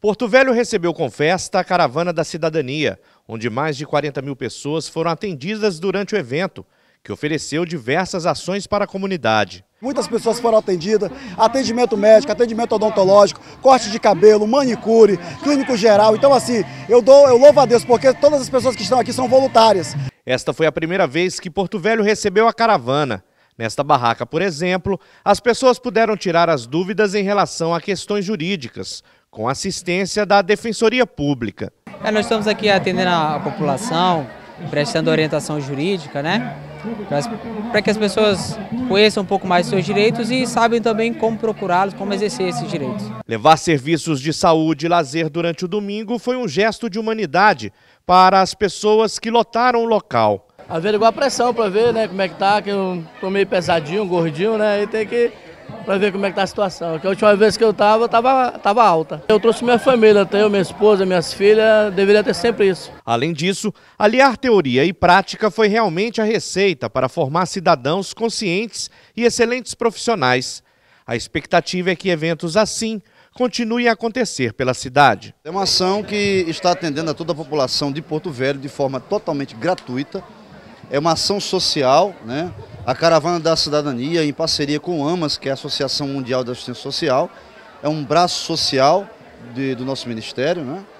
Porto Velho recebeu com festa a Caravana da Cidadania, onde mais de 40 mil pessoas foram atendidas durante o evento, que ofereceu diversas ações para a comunidade. Muitas pessoas foram atendidas, atendimento médico, atendimento odontológico, corte de cabelo, manicure, clínico geral. Então assim, eu dou, eu louvo a Deus porque todas as pessoas que estão aqui são voluntárias. Esta foi a primeira vez que Porto Velho recebeu a caravana. Nesta barraca, por exemplo, as pessoas puderam tirar as dúvidas em relação a questões jurídicas, com assistência da Defensoria Pública. É, nós estamos aqui atendendo a população, prestando orientação jurídica, né? Para que as pessoas conheçam um pouco mais seus direitos e sabem também como procurá-los, como exercer esses direitos. Levar serviços de saúde e lazer durante o domingo foi um gesto de humanidade para as pessoas que lotaram o local. Averiguar a pressão para ver né, como é que tá, que eu tô meio pesadinho, gordinho, né? E tem que para ver como é que tá a situação. Porque a última vez que eu estava, estava tava alta. Eu trouxe minha família, tenho minha esposa, minhas filhas, deveria ter sempre isso. Além disso, aliar teoria e prática foi realmente a receita para formar cidadãos conscientes e excelentes profissionais. A expectativa é que eventos assim continuem a acontecer pela cidade. É uma ação que está atendendo a toda a população de Porto Velho de forma totalmente gratuita. É uma ação social, né? A Caravana da Cidadania, em parceria com o AMAS, que é a Associação Mundial da Assistência Social, é um braço social de, do nosso ministério, né?